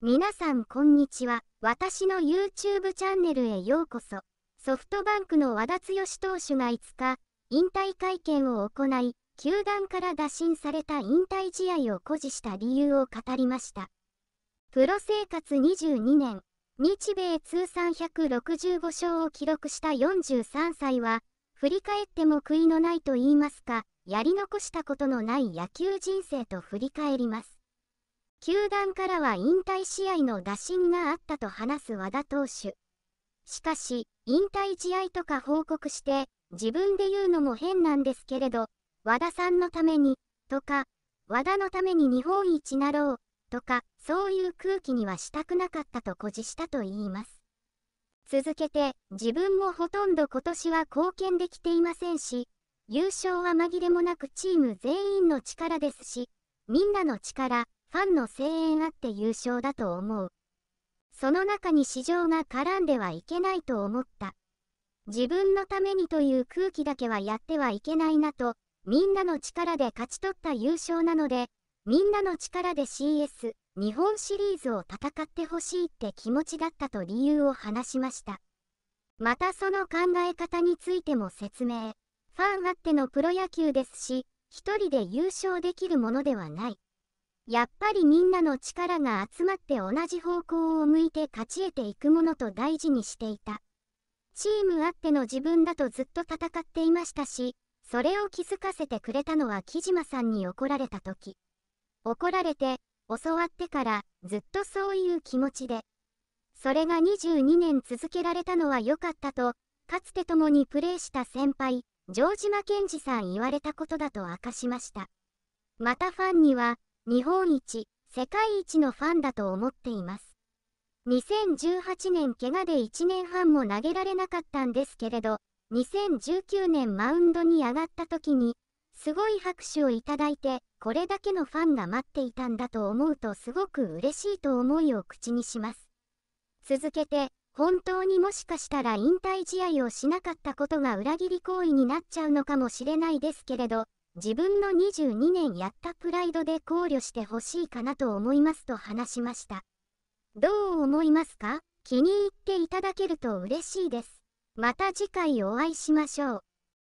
皆さんこんにちは。私の YouTube チャンネルへようこそ。ソフトバンクの和田剛投手が5日、引退会見を行い、球団から打診された引退試合を誇示した理由を語りました。プロ生活22年、日米通算165勝を記録した43歳は、振り返っても悔いのないと言いますか、やり残したことのない野球人生と振り返ります。球団からは引退試合の打診があったと話す和田投手。しかし、引退試合とか報告して、自分で言うのも変なんですけれど、和田さんのために、とか、和田のために日本一なろう、とか、そういう空気にはしたくなかったと誇示したといいます。続けて、自分もほとんど今年は貢献できていませんし、優勝は紛れもなくチーム全員の力ですし、みんなの力、ファンの声援あって優勝だと思う。その中に市場が絡んではいけないと思った。自分のためにという空気だけはやってはいけないなと、みんなの力で勝ち取った優勝なので、みんなの力で CS、日本シリーズを戦ってほしいって気持ちだったと理由を話しました。またその考え方についても説明。ファンあってのプロ野球ですし、一人で優勝できるものではない。やっぱりみんなの力が集まって同じ方向を向いて勝ち得ていくものと大事にしていた。チームあっての自分だとずっと戦っていましたし、それを気づかせてくれたのは木島さんに怒られた時。怒られて、教わってからずっとそういう気持ちで。それが22年続けられたのは良かったと、かつて共にプレーした先輩、城島健二さん言われたことだと明かしました。またファンには、日本一、世界一のファンだと思っています。2018年怪我で1年半も投げられなかったんですけれど、2019年マウンドに上がった時に、すごい拍手をいただいて、これだけのファンが待っていたんだと思うとすごく嬉しいと思いを口にします。続けて、本当にもしかしたら引退試合をしなかったことが裏切り行為になっちゃうのかもしれないですけれど、自分の22年やったプライドで考慮してほしいかなと思いますと話しました。どう思いますか気に入っていただけると嬉しいです。また次回お会いしましょう。